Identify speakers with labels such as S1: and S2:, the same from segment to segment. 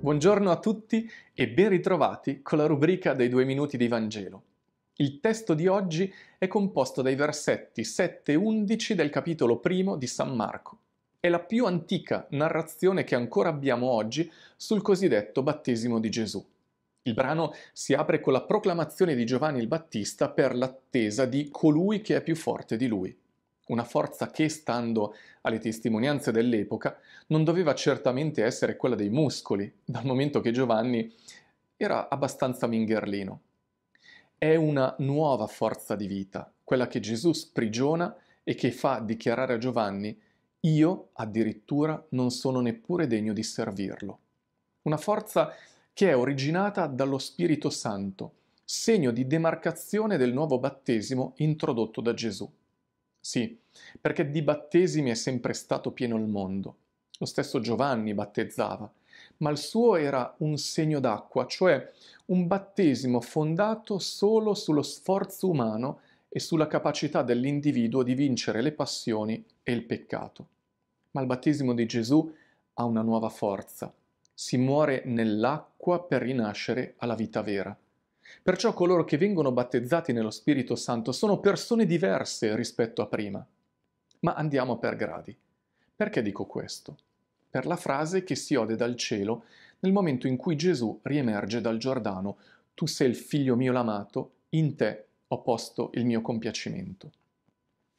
S1: Buongiorno a tutti e ben ritrovati con la rubrica dei due minuti di Vangelo. Il testo di oggi è composto dai versetti 7 e 11 del capitolo primo di San Marco. È la più antica narrazione che ancora abbiamo oggi sul cosiddetto battesimo di Gesù. Il brano si apre con la proclamazione di Giovanni il Battista per l'attesa di colui che è più forte di lui una forza che, stando alle testimonianze dell'epoca, non doveva certamente essere quella dei muscoli, dal momento che Giovanni era abbastanza mingherlino. È una nuova forza di vita, quella che Gesù sprigiona e che fa dichiarare a Giovanni io addirittura non sono neppure degno di servirlo. Una forza che è originata dallo Spirito Santo, segno di demarcazione del nuovo battesimo introdotto da Gesù. Sì, perché di battesimi è sempre stato pieno il mondo. Lo stesso Giovanni battezzava, ma il suo era un segno d'acqua, cioè un battesimo fondato solo sullo sforzo umano e sulla capacità dell'individuo di vincere le passioni e il peccato. Ma il battesimo di Gesù ha una nuova forza. Si muore nell'acqua per rinascere alla vita vera. Perciò coloro che vengono battezzati nello Spirito Santo sono persone diverse rispetto a prima. Ma andiamo per gradi. Perché dico questo? Per la frase che si ode dal cielo nel momento in cui Gesù riemerge dal Giordano, Tu sei il figlio mio l'amato, in te ho posto il mio compiacimento.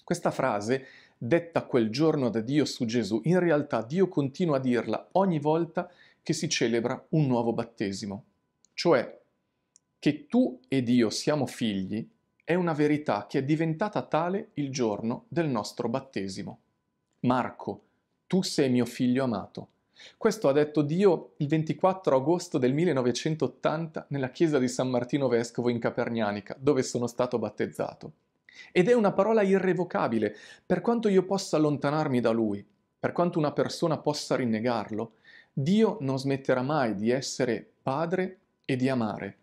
S1: Questa frase, detta quel giorno da Dio su Gesù, in realtà Dio continua a dirla ogni volta che si celebra un nuovo battesimo, cioè che tu ed io siamo figli è una verità che è diventata tale il giorno del nostro battesimo. Marco, tu sei mio figlio amato. Questo ha detto Dio il 24 agosto del 1980 nella chiesa di San Martino Vescovo in Capernianica, dove sono stato battezzato. Ed è una parola irrevocabile, per quanto io possa allontanarmi da Lui, per quanto una persona possa rinnegarlo, Dio non smetterà mai di essere Padre e di amare,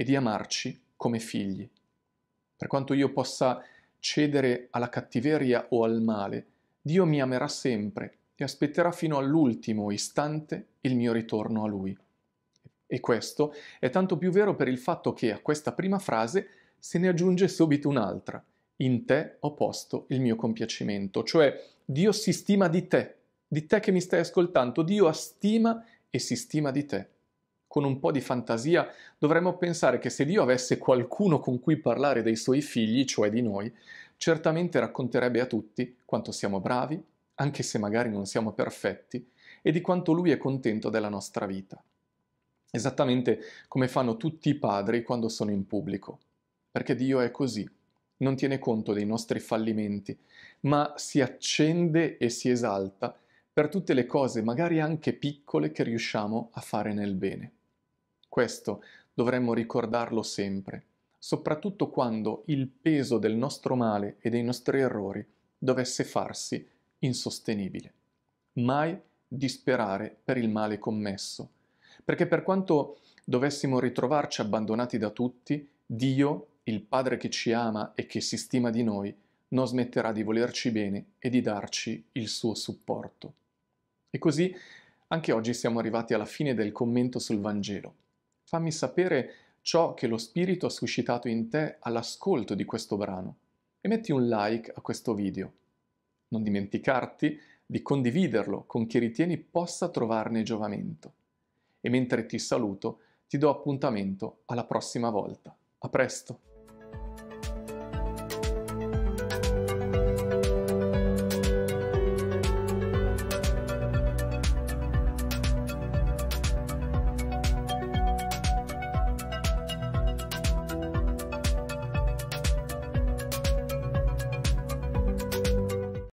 S1: e di amarci come figli. Per quanto io possa cedere alla cattiveria o al male, Dio mi amerà sempre e aspetterà fino all'ultimo istante il mio ritorno a Lui. E questo è tanto più vero per il fatto che a questa prima frase se ne aggiunge subito un'altra. In te ho posto il mio compiacimento, cioè Dio si stima di te, di te che mi stai ascoltando, Dio ha stima e si stima di te con un po' di fantasia, dovremmo pensare che se Dio avesse qualcuno con cui parlare dei suoi figli, cioè di noi, certamente racconterebbe a tutti quanto siamo bravi, anche se magari non siamo perfetti, e di quanto Lui è contento della nostra vita. Esattamente come fanno tutti i padri quando sono in pubblico, perché Dio è così, non tiene conto dei nostri fallimenti, ma si accende e si esalta per tutte le cose, magari anche piccole, che riusciamo a fare nel bene. Questo dovremmo ricordarlo sempre, soprattutto quando il peso del nostro male e dei nostri errori dovesse farsi insostenibile. Mai disperare per il male commesso, perché per quanto dovessimo ritrovarci abbandonati da tutti, Dio, il Padre che ci ama e che si stima di noi, non smetterà di volerci bene e di darci il suo supporto. E così anche oggi siamo arrivati alla fine del commento sul Vangelo. Fammi sapere ciò che lo Spirito ha suscitato in te all'ascolto di questo brano e metti un like a questo video. Non dimenticarti di condividerlo con chi ritieni possa trovarne giovamento. E mentre ti saluto, ti do appuntamento alla prossima volta. A presto!